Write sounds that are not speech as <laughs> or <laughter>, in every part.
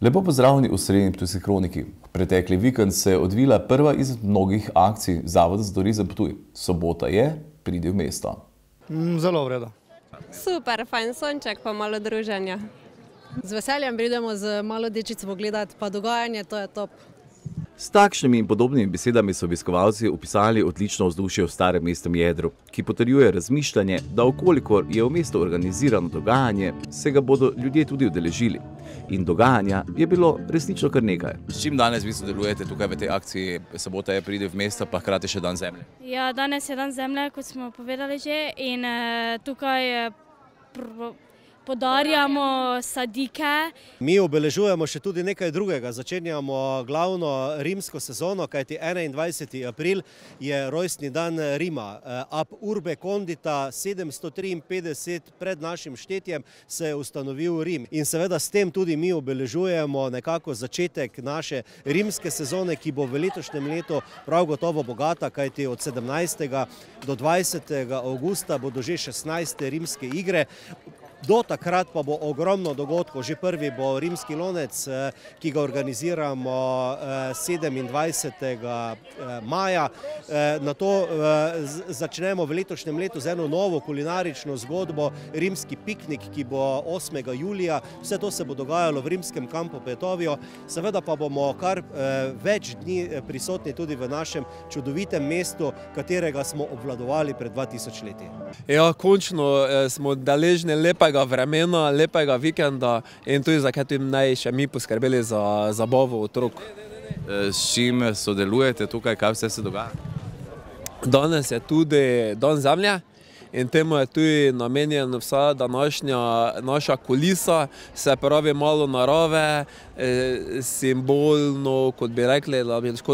Lepo pozdravljeni v srednji Ptujski kroniki. Pretekli vikend se je odvila prva iz mnogih akcij Zavoda za turizem Ptuj. Sobota je, pridi v mesto. Mm, zelo vredo. Super, fajn sonček, pa malo druženja. Z veseljem pridemo z malo dečico pogledati, pa dogajanje, to je top. S takšnimi in podobnimi besedami so obiskovalci opisali odlično vzdušje v starem mestem jedru, ki potrjuje razmišljanje, da okolikor je v mestu organizirano dogajanje, se ga bodo ljudje tudi udeležili. In dogajanja je bilo resnično kar nekaj. S čim danes vi sodelujete tukaj v tej akciji Sabota je pridel v mesto, pa hkrati še dan zemlje? Ja, danes je dan zemlje, kot smo povedali že, in eh, tukaj eh, podarjamo sadike. Mi obeležujemo še tudi nekaj drugega. Začenjamo glavno rimsko sezono, kajti 21. april je rojstni dan Rima. Eh, Ab urbe kondita 753 pred našim štetjem se je ustanovil Rim. In seveda s tem tudi mi obeležujemo nekako začetek naše rimske sezone, ki bo v letošnjem letu prav gotovo bogata, kajti od 17. do 20. augusta bodo že 16. rimske igre. Do takrat pa bo ogromno dogodkov, že prvi bo rimski lonec, eh, ki ga organiziramo 27. Eh, eh, maja. Na to začnemo v letošnjem letu z eno novo kulinarično zgodbo, rimski piknik, ki bo 8. julija. Vse to se bo dogajalo v rimskem kampu Petovijo. Seveda pa bomo kar več dni prisotni tudi v našem čudovitem mestu, katerega smo obvladovali pred 2000 leti. Ja, končno smo daležne lepega lepega vremena, lepega vikenda in tudi za kaj tudi naj še mi poskrbeli za zabavo otrok. E, s čim sodelujete tukaj, kaj vse se dogaja? Danes je tudi Dan zemlje in temu je tudi namenjen vsa današnja naša kulisa, se pravi malo narave, e, simbolno, kot bi rekli,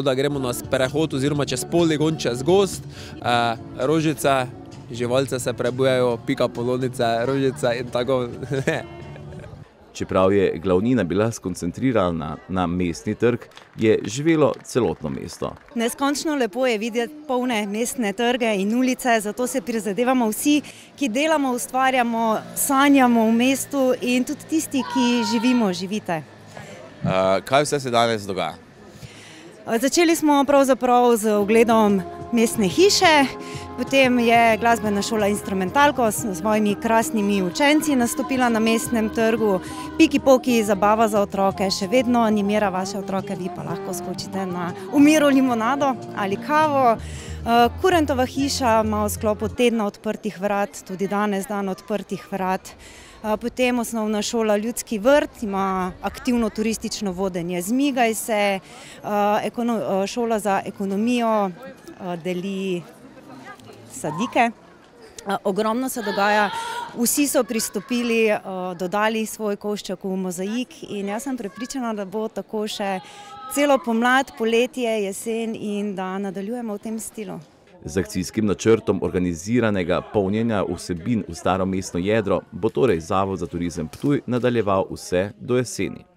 da gremo na prehod oziroma čez poligon, čez gost, e, rožice, živalce se prebujajo, pika polonice, rožice in tako. <laughs> Čeprav je glavnina bila skoncentrirana na mestni trg, je živelo celotno mesto. Neskončno lepo je videti polne mestne trge in ulice, zato se prizadevamo vsi, ki delamo, ustvarjamo, sanjamo v mestu in tudi tisti, ki živimo, živite. Eh, kaj vse se danes dogaja? Začeli smo pravzaprav z ogledom mestne hiše. Potem je glasbena šola Instrumentalko s mojimi krasnimi učenci nastopila na mestnem trgu. Piki poki, zabava za otroke, še vedno animira vaše otroke, vi pa lahko skočite na umiro limonado ali kavo. Eh, Kurentova hiša ima v sklopu tedna odprtih vrat, tudi danes dan odprtih vrat. Eh, potem osnovna šola Ljudski vrt ima aktivno turistično vodenje. Zmigaj se, eh, šola za ekonomijo, deli sadike. Ogromno se dogaja, vsi so pristopili, dodali svoj koščak v mozaik in jaz sem prepričana, da bo tako še celo pomlad, poletje, jesen in da nadaljujemo v tem stilu. Z akcijskim načrtom organiziranega polnjenja vsebin v staro mestno jedro bo torej Zavod za turizem Ptuj nadaljeval vse do jeseni.